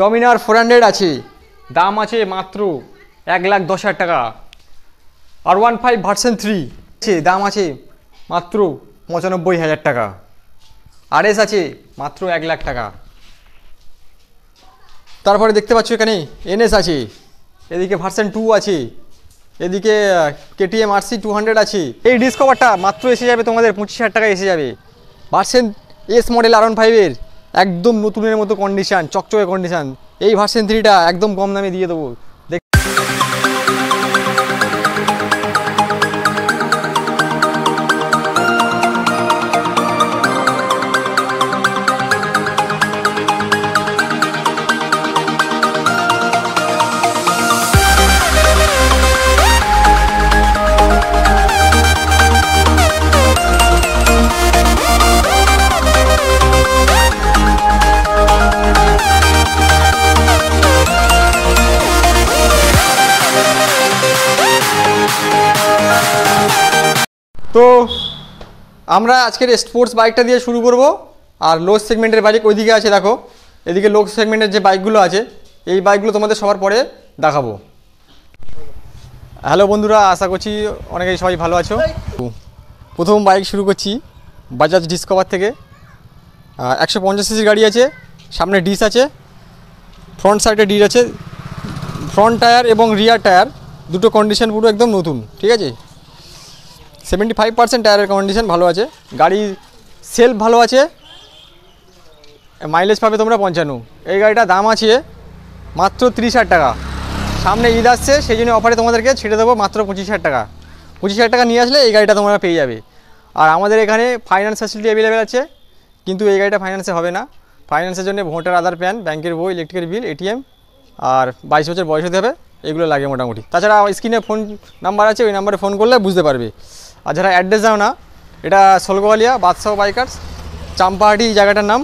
Dominar four hundred আছে দাম আছে মাত্র এক লাখ দশ হাজার টাকা R one five version three আছে দাম আছে মাত্র পঁচানব্বই হাজার টাকা আর এস আছে মাত্র এক লাখ টাকা তারপরে দেখতে পাচ্ছ এখানে এনএস আছে এদিকে ভার্সেন টু আছে এদিকে কেটিএম আরসি টু হান্ড্রেড আছে এই ডিসকভারটা মাত্র এসে যাবে তোমাদের পঁচিশ হাজার টাকা এসে যাবে ভার্সেন এস মডেল আর ওয়ান ফাইভের একদম নতুনের মতো কন্ডিশান চকচকে কন্ডিশান এই ভার্সেন থ্রিটা একদম কম দামে দিয়ে দেবো আমরা আজকের স্পোর্টস বাইকটা দিয়ে শুরু করব আর লো সেগমেন্টের বাইক ওইদিকে আছে দেখো এদিকে লো সেগমেন্টের যে বাইকগুলো আছে এই বাইকগুলো তোমাদের সবার পরে দেখাবো হ্যালো বন্ধুরা আশা করছি অনেকেই সবাই ভালো আছো প্রথম বাইক শুরু করছি বাজাজ ডিসকভার থেকে একশো পঞ্চাশ সিসির গাড়ি আছে সামনে ডিস আছে ফ্রন্ট সাইডে ডিস আছে ফ্রন্ট টায়ার এবং রিয়ার টায়ার দুটো কন্ডিশন পুরো একদম নতুন ঠিক আছে সেভেন্টি ফাইভ পার্সেন্ট টায়ারের কন্ডিশন ভালো আছে গাড়ির সেলফ ভালো আছে মাইলেজ পাবে তোমরা পঞ্চান্ন এই গাড়িটা দাম আছে মাত্র তিরিশ হাজার টাকা সামনে ঈদ আসছে সেই জন্য অফারে তোমাদেরকে ছেড়ে দেবো মাত্র পঁচিশ হাজার টাকা পঁচিশ হাজার টাকা নিয়ে আসলে এই গাড়িটা তোমরা পেয়ে যাবে আর আমাদের এখানে ফাইন্যান্স ফ্যাসিলিটি অ্যাভেলেবেল আছে কিন্তু এই গাড়িটা ফাইন্যান্সে হবে না ফাইন্যান্সের জন্য ভোটার আধার প্যান ব্যাংকের বই ইলেকট্রিকের বিল এটিএম আর বাইশ বছর বয়স হতে হবে এগুলো লাগে মোটামুটি তাছাড়া স্ক্রিনে ফোন নাম্বার আছে ওই নাম্বারে ফোন করলে বুঝতে পারবে আর যারা অ্যাড্রেস যাও না এটা সোলগোয়ালিয়া বাদশাহ বাইকার্স চাম্পাহাটি জায়গাটার নাম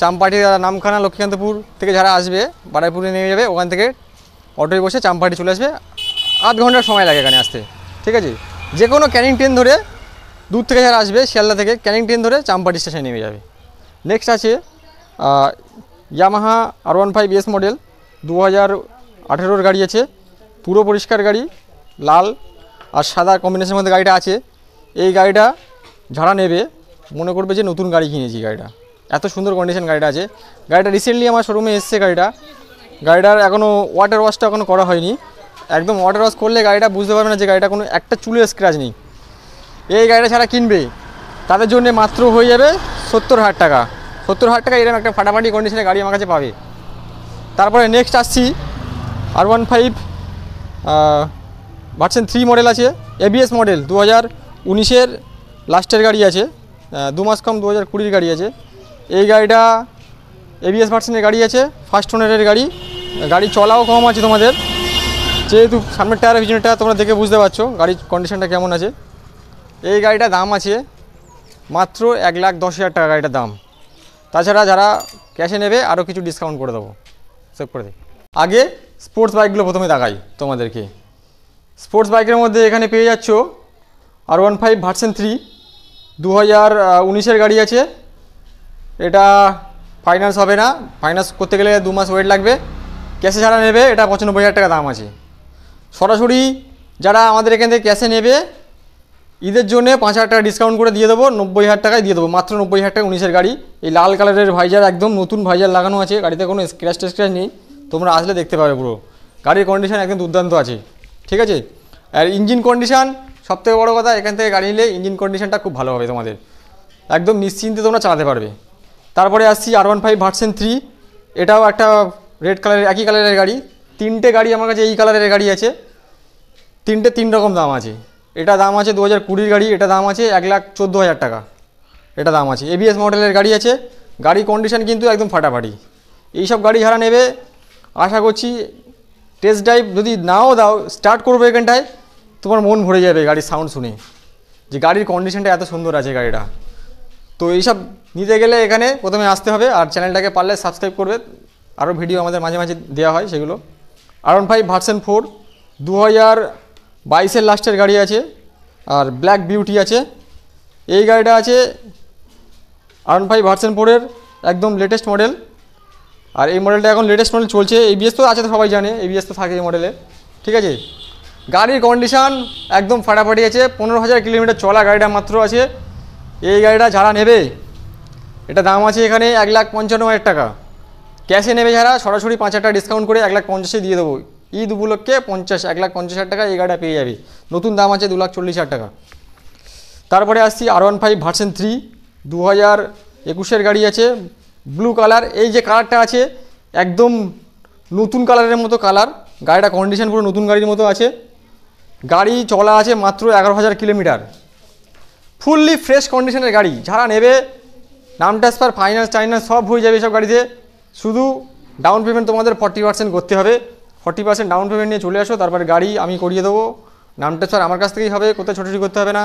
চাম্পাহাটি নামখানা লক্ষ্মীকান্তপুর থেকে যারা আসবে বাড়াইপুরে নেমে যাবে ওখান থেকে অটোয় বসে চাম্পাহাটি চলে আসবে আধ ঘন্টার সময় লাগে এখানে আসতে ঠিক আছে যে কোনো ক্যানিং ট্রেন ধরে দূর থেকে যারা আসবে শিয়ালদা থেকে ক্যানিং ট্রেন ধরে চাম্পাহাটি স্টেশনে নেমে যাবে নেক্সট আছে Yamaha R one five S model দু হাজার আঠেরোর গাড়ি আছে পুরো পরিষ্কার গাড়ি লাল আর সাদা কম্বিনেশনের মধ্যে গাড়িটা আছে এই গাড়িটা যারা নেবে মনে করবে যে নতুন গাড়ি কিনেছি গাড়িটা এত সুন্দর কন্ডিশন গাড়িটা আছে গাড়িটা রিসেন্টলি আমার শোরুমে এসছে গাড়িটা গাড়িটার এখনও ওয়াটার ওয়াশটা এখনও করা হয়নি একদম ওয়াটার ওয়াশ করলে গাড়িটা বুঝতে পারবে না যে গাড়িটা কোনো একটা চুলের স্ক্র্যাচ নেই এই গাড়িটা ছাড়া কিনবে তাদের জন্য মাত্র হয়ে যাবে সত্তর হাজার টাকা সত্তর হাজার টাকা এরকম একটা ফাটাফাটি কন্ডিশনে গাড়ি আমার কাছে পাবে তারপরে নেক্সট আসছি R one five version three model আছে এবিএস মডেল দু হাজার উনিশের লাস্টের গাড়ি আছে দু মাস কম দু হাজার কুড়ির গাড়ি আছে এই গাড়িটা এবিএস ভার্সেনের গাড়ি আছে ফার্স্ট ওনারের গাড়ি গাড়ি চলাও কম আছে তোমাদের যেহেতু সামনের টায়ার ভিজনটা তোমরা দেখে বুঝতে পারছো গাড়ির কন্ডিশনটা কেমন আছে এই গাড়িটা দাম আছে মাত্র এক লাখ দশ হাজার টাকা গাড়িটার দাম তাছাড়া যারা ক্যাশে নেবে আরও কিছু ডিসকাউন্ট করে দেবো সেভ করে দিই আগে স্পোর্টস বাইকগুলো প্রথমে দেখাই তোমাদেরকে স্পোর্টস বাইকের মধ্যে এখানে পেয়ে যাচ্ছ R one five version three দু হাজার উনিশের গাড়ি আছে এটা ফাইন্যান্স হবে না ফাইন্যান্স করতে গেলে দু মাস ওয়েট লাগবে ক্যাশে ছাড়া নেবে এটা পঁচানব্বই হাজার টাকা দাম আছে সরাসরি যারা আমাদের এখান থেকে ক্যাশে নেবে ঈদের জন্য পাঁচ হাজার টাকা ডিসকাউন্ট করে দিয়ে দেবো নব্বই হাজার টাকায় দিয়ে দেবো মাত্র নব্বই হাজার টাকা উনিশের গাড়ি এই লাল কালারের ভাইজার একদম নতুন ভাইজার লাগানো আছে গাড়িতে কোনো স্ক্র্যাচ টেস্ক্র্যাচ নেই তোমরা আসলে দেখতে পাবে পুরো গাড়ির কন্ডিশন একদম দুর্দান্ত আছে ঠিক আছে আর ইঞ্জিন কন্ডিশান সবথেকে বড় কথা এখান থেকে গাড়ি নিলে ইঞ্জিন কন্ডিশানটা খুব ভালো হবে তোমাদের একদম নিশ্চিন্তে তোমরা চালাতে পারবে তারপরে আসছি R one five version three এটাও একটা রেড কালারের একই কালারের গাড়ি তিনটে গাড়ি আমার কাছে এই কালারের গাড়ি আছে তিনটে তিন রকম দাম আছে এটা দাম আছে দু হাজার কুড়ির গাড়ি এটা দাম আছে এক লাখ চোদ্দো হাজার টাকা এটা দাম আছে এবিএস মডেলের গাড়ি আছে গাড়ি কন্ডিশান কিন্তু একদম ফাটাফাটি এইসব গাড়ি যারা নেবে আশা করছি টেস্ট ড্রাইভ যদি নাও দাও স্টার্ট করবে এখানটায় তোমার মন ভরে যাবে গাড়ির সাউন্ড শুনে যে গাড়ির কন্ডিশনটা এত সুন্দর আছে গাড়িটা তো এইসব নিতে গেলে এখানে প্রথমে আসতে হবে আর চ্যানেলটাকে পারলে সাবস্ক্রাইব করবে আরও ভিডিও আমাদের মাঝে মাঝে দেওয়া হয় সেগুলো আরন ফাইভ ভার্সেন ফোর দু হাজার বাইশের লাস্টের গাড়ি আছে আর ব্ল্যাক বিউটি আছে এই গাড়িটা আছে আরন ফাইভ ভার্সেন ফোরের একদম লেটেস্ট মডেল আর এই মডেলটা এখন লেটেস্ট মডেল চলছে এবিএস তো আছে তো সবাই জানে এবিএস তো থাকে এই মডেলে ঠিক আছে গাড়ির কন্ডিশান একদম ফাটাফাটি আছে পনেরো হাজার কিলোমিটার চলা গাড়িটা মাত্র আছে এই গাড়িটা যারা নেবে এটা দাম আছে এখানে এক লাখ পঞ্চান্ন হাজার টাকা ক্যাশে নেবে যারা সরাসরি পাঁচ হাজার টাকা ডিসকাউন্ট করে এক লাখ পঞ্চাশে দিয়ে দেবো ঈদ উপলক্ষে পঞ্চাশ এক লাখ পঞ্চাশ হাজার টাকা এই গাড়িটা পেয়ে যাবে নতুন দাম আছে দু লাখ চল্লিশ হাজার টাকা তারপরে আসছি R one five version three দু হাজার একুশের গাড়ি আছে ব্লু কালার এই যে কালারটা আছে একদম নতুন কালারের মতো কালার গাড়িটা কন্ডিশন পুরো নতুন গাড়ির মতো আছে গাড়ি চলা আছে মাত্র এগারো হাজার কিলোমিটার ফুললি ফ্রেশ কন্ডিশনের গাড়ি যারা নেবে নাম ট্রান্সফার ফাইন্যান্স টাইন্যান্স সব হয়ে যাবে সব গাড়িতে শুধু ডাউন পেমেন্ট তোমাদের ফর্টি পার্সেন্ট করতে হবে ফর্টি পার্সেন্ট ডাউন পেমেন্ট নিয়ে চলে আসো তারপরে গাড়ি আমি করিয়ে দেবো নাম ট্রান্সফার আমার কাছ থেকেই হবে ছোটো ছুটি করতে হবে না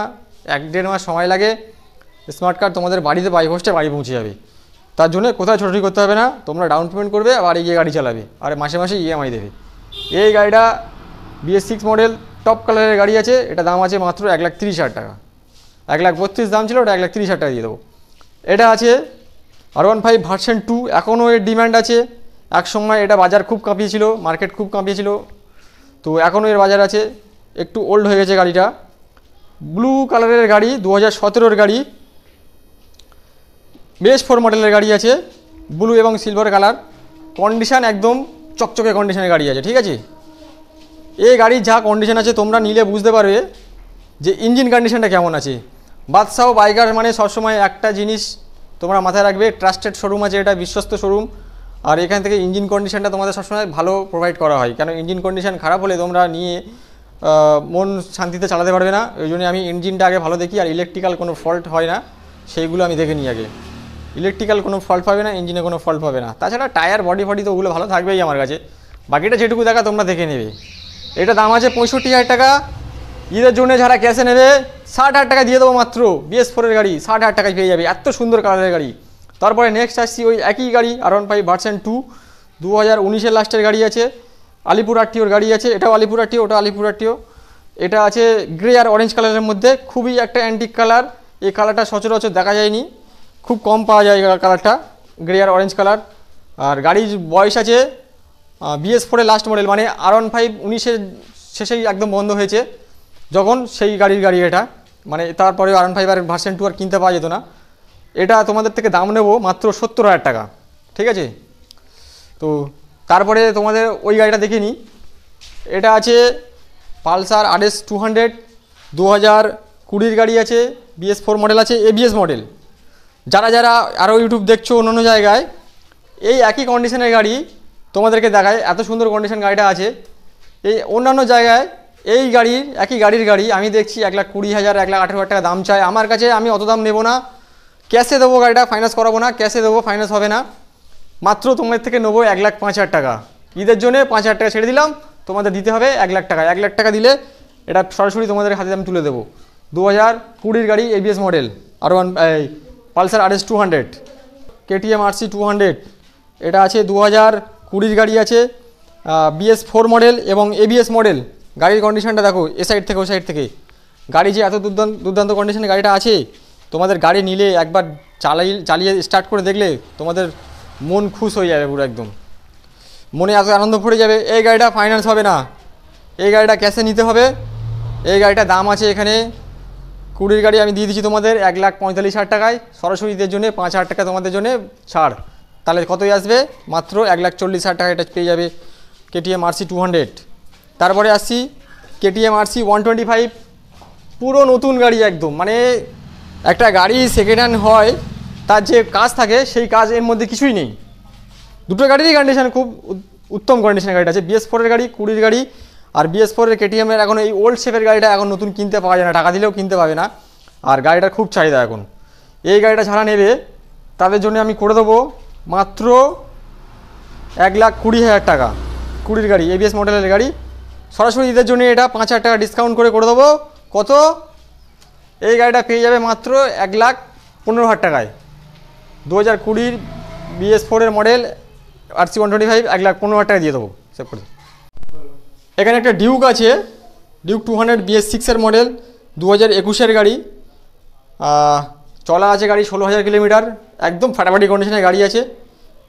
এক দেড় মাস সময় লাগে স্মার্ট কার্ড তোমাদের বাড়িতে বাই হোস্টে বাড়ি পৌঁছে যাবে তার জন্য কোথায় ছোটাছুটি করতে হবে না তোমরা ডাউন পেমেন্ট করবে আবার এগিয়ে গাড়ি চালাবে আর মাসে মাসে ইএমআই দেবে এই গাড়িটা বিএস সিক্স মডেল টপ কালারের গাড়ি আছে এটা দাম আছে মাত্র এক লাখ তিরিশ হাজার টাকা এক লাখ বত্রিশ দাম ছিল ওটা এক লাখ তিরিশ হাজার টাকা দিয়ে দেবো এটা আছে R one five version two এখনও এর ডিম্যান্ড আছে এক সময় এটা বাজার খুব কাঁপিয়েছিল মার্কেট খুব কাঁপিয়েছিল তো এখনও এর বাজার আছে একটু ওল্ড হয়ে গেছে গাড়িটা ব্লু কালারের গাড়ি দু হাজার সতেরোর গাড়ি বেশ ফোর মডেলের গাড়ি আছে ব্লু এবং সিলভার কালার কন্ডিশান একদম চকচকে কন্ডিশনের গাড়ি আছে ঠিক আছে এই গাড়ির যা কন্ডিশান আছে তোমরা নিলে বুঝতে পারবে যে ইঞ্জিন কন্ডিশানটা কেমন আছে বাদশাহ বাইকার মানে সবসময় একটা জিনিস তোমরা মাথায় রাখবে ট্রাস্টেড শোরুম আছে এটা বিশ্বস্ত শোরুম আর এখান থেকে ইঞ্জিন কন্ডিশনটা তোমাদের সবসময় ভালো প্রোভাইড করা হয় কেন ইঞ্জিন কন্ডিশান খারাপ হলে তোমরা নিয়ে মন শান্তিতে চালাতে পারবে না ওই জন্য আমি ইঞ্জিনটা আগে ভালো দেখি আর ইলেকট্রিক্যাল কোনো ফল্ট হয় না সেইগুলো আমি দেখে নিই আগে ইলেকট্রিক্যাল কোনো ফল্ট পাবে না ইঞ্জিনে কোনো ফল্ট পাবে না তাছাড়া টায়ার বডি ফডি তো ওগুলো ভালো থাকবেই আমার কাছে বাকিটা যেটুকু দেখা তোমরা দেখে নেবে এটা দাম আছে পঁয়ষট্টি হাজার টাকা ঈদের জন্য যারা ক্যাশে নেবে ষাট হাজার টাকা দিয়ে দেবো মাত্র বিএস ফোরের গাড়ি ষাট হাজার টাকায় পেয়ে যাবে এত সুন্দর কালারের গাড়ি তারপরে নেক্সট আসছি ওই একই গাড়ি R one five version two দু হাজার উনিশের লাস্টের গাড়ি আছে আলিপুর আটটিওর গাড়ি আছে এটাও আলিপুর আটটিও ওটা আলিপুর আটটিও এটা আছে গ্রে আর অরেঞ্জ কালারের মধ্যে খুবই একটা অ্যান্টিক কালার এই কালারটা সচরাচর দেখা যায়নি খুব কম পাওয়া যায় কালারটা গ্রে আর অরেঞ্জ কালার আর গাড়ির বয়স আছে বিএস ফোরের লাস্ট মডেল মানে আর ওয়ান ফাইভ উনিশের শেষেই একদম বন্ধ হয়েছে যখন সেই গাড়ির গাড়ি এটা মানে তারপরে আর ওয়ান ফাইভ আর ভার্সেন টু আর কিনতে পাওয়া যেত না এটা তোমাদের থেকে দাম নেব মাত্র সত্তর হাজার টাকা ঠিক আছে তো তারপরে তোমাদের ওই গাড়িটা দেখে নিই এটা আছে Pulsar R S two hundred দু হাজার কুড়ির গাড়ি আছে বিএস ফোর মডেল আছে এবিএস মডেল যারা যারা আরও ইউটিউব দেখছো অন্য জায়গায় এই একই কন্ডিশনের গাড়ি তোমাদেরকে দেখায় এত সুন্দর কন্ডিশন গাড়িটা আছে এই অন্যান্য জায়গায় এই গাড়ির একই গাড়ির গাড়ি আমি দেখছি এক লাখ কুড়ি হাজার এক লাখ আঠেরো হাজার টাকা দাম চাই আমার কাছে আমি অত দাম নেবো না ক্যাশে দেবো গাড়িটা ফাইন্যান্স করাবো না ক্যাশে দেবো ফাইন্যান্স হবে না মাত্র তোমাদের থেকে নেবো এক লাখ পাঁচ হাজার টাকা ঈদের জন্য পাঁচ হাজার টাকা ছেড়ে দিলাম তোমাদের দিতে হবে এক লাখ টাকা এক লাখ টাকা দিলে এটা সরাসরি তোমাদের হাতে আমি তুলে দেবো দু হাজার কুড়ির গাড়ি এবিএস মডেল আর one Pulsar R S two hundred KTM RC two hundred এটা আছে দু হাজার কুড়ির গাড়ি আছে বিএস ফোর মডেল এবং এবিএস মডেল গাড়ির কন্ডিশনটা দেখো এ সাইড থেকে ও সাইড থেকে গাড়ি যে এত দুর্দান্ত দুর্দান্ত কন্ডিশনে গাড়িটা আছে তোমাদের গাড়ি নিলে একবার চালাই চালিয়ে স্টার্ট করে দেখলে তোমাদের মন খুশ হয়ে যাবে পুরো একদম মনে এত আনন্দ ভরে যাবে এই গাড়িটা ফাইন্যান্স হবে না এই গাড়িটা ক্যাশে নিতে হবে এই গাড়িটা দাম আছে এখানে কুড়ির গাড়ি আমি দিয়ে দিচ্ছি তোমাদের এক লাখ পঁয়তাল্লিশ হাজার টাকায় সরাসরিদের জন্য পাঁচ হাজার টাকা তোমাদের জন্য ছাড় তাহলে কতই আসবে মাত্র এক লাখ চল্লিশ হাজার টাকা এটা পেয়ে যাবে কেটিএম আরসি টু হান্ড্রেড তারপরে আসছি KTM RC one twenty five পুরো নতুন গাড়ি একদম মানে একটা গাড়ি সেকেন্ড হ্যান্ড হয় তার যে কাজ থাকে সেই কাজ এর মধ্যে কিছুই নেই দুটো গাড়িরই কন্ডিশান খুব উত্তম কন্ডিশনের গাড়িটা আছে বিএস ফোরের গাড়ি কুড়ির গাড়ি আর বিএস ফোরের কেটিএমের এখন এই ওল্ড শেপের গাড়িটা এখন নতুন কিনতে পাওয়া যায় না টাকা দিলেও কিনতে পাবে না আর গাড়িটার খুব চাহিদা এখন এই গাড়িটা ছাড়া নেবে তাদের জন্য আমি করে দেবো মাত্র এক লাখ কুড়ি হাজার টাকা কুড়ির গাড়ি এবিএস মডেলের গাড়ি সরাসরি ঈদের জন্য এটা পাঁচ হাজার টাকা ডিসকাউন্ট করে করে দেবো কত এই গাড়িটা পেয়ে যাবে মাত্র এক লাখ পনেরো হাজার টাকায় দু হাজার কুড়ির বিএস ফোরের model R C one twenty five এক লাখ পনেরো হাজার টাকা দিয়ে দেবো সেভ করে এখানে একটা ডিউক আছে ডিউক টু হান্ড্রেড বিএস সিক্সের মডেল দু হাজার একুশের গাড়ি চলা আছে গাড়ি ষোলো হাজার কিলোমিটার একদম ফাটাফাটি কন্ডিশনে গাড়ি আছে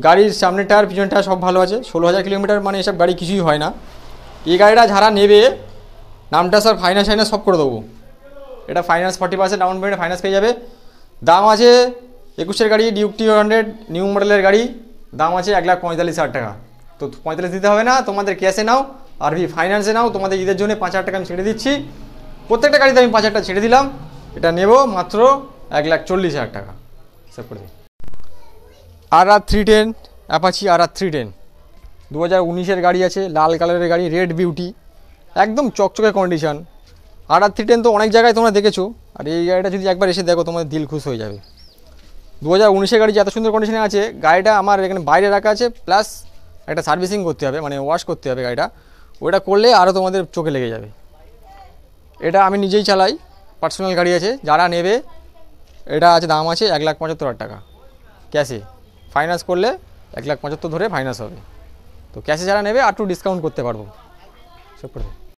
গাড়ির সামনে টায়ার পিছনে টায়ার সব ভালো আছে ষোলো হাজার কিলোমিটার মানে এসব গাড়ি কিছুই হয় না এই গাড়িটা যারা নেবে নামটা স্যার ফাইন্যান্স ফাইন্যান্স সব করে দেবো এটা finance forty percent down payment finance পেয়ে যাবে দাম আছে একুশের গাড়ি ডিউক টু হান্ড্রেড নিউ মডেলের গাড়ি দাম আছে এক লাখ পঁয়তাল্লিশ হাজার টাকা তো পঁয়তাল্লিশ দিতে হবে না তোমাদের ক্যাশে নাও আর ভি ফাইন্যান্সে নাও তোমাদের ঈদের জন্য পাঁচ হাজার টাকা আমি ছেড়ে দিচ্ছি প্রত্যেকটা গাড়িতে আমি পাঁচ হাজার টাকা ছেড়ে দিলাম এটা নেব মাত্র এক লাখ চল্লিশ হাজার টাকা সেভ করে R R three ten Apache R R three ten দু হাজার উনিশের গাড়ি আছে লাল কালারের গাড়ি রেড বিউটি একদম চকচকে condition R R three ten তো অনেক জায়গায় তোমরা দেখেছো আর এই গাড়িটা যদি একবার এসে দেখো তোমাদের দিল খুশ হয়ে যাবে দু হাজার উনিশের গাড়ি এত সুন্দর কন্ডিশনে আছে গাড়িটা আমার এখানে বাইরে রাখা আছে প্লাস একটা সার্ভিসিং করতে হবে মানে ওয়াশ করতে হবে গাড়িটা ওটা করলে আরও তোমাদের চোখে লেগে যাবে এটা আমি নিজেই চালাই পার্সোনাল গাড়ি আছে যারা নেবে এটা আছে দাম আছে এক লাখ পঁচাত্তর হাজার টাকা ক্যাশে ফাইন্যান্স করলে এক লাখ পঁচাত্তর ধরে ফাইন্যান্স হবে তো ক্যাশে যারা নেবে আর একটু ডিসকাউন্ট করতে পারবো সব করে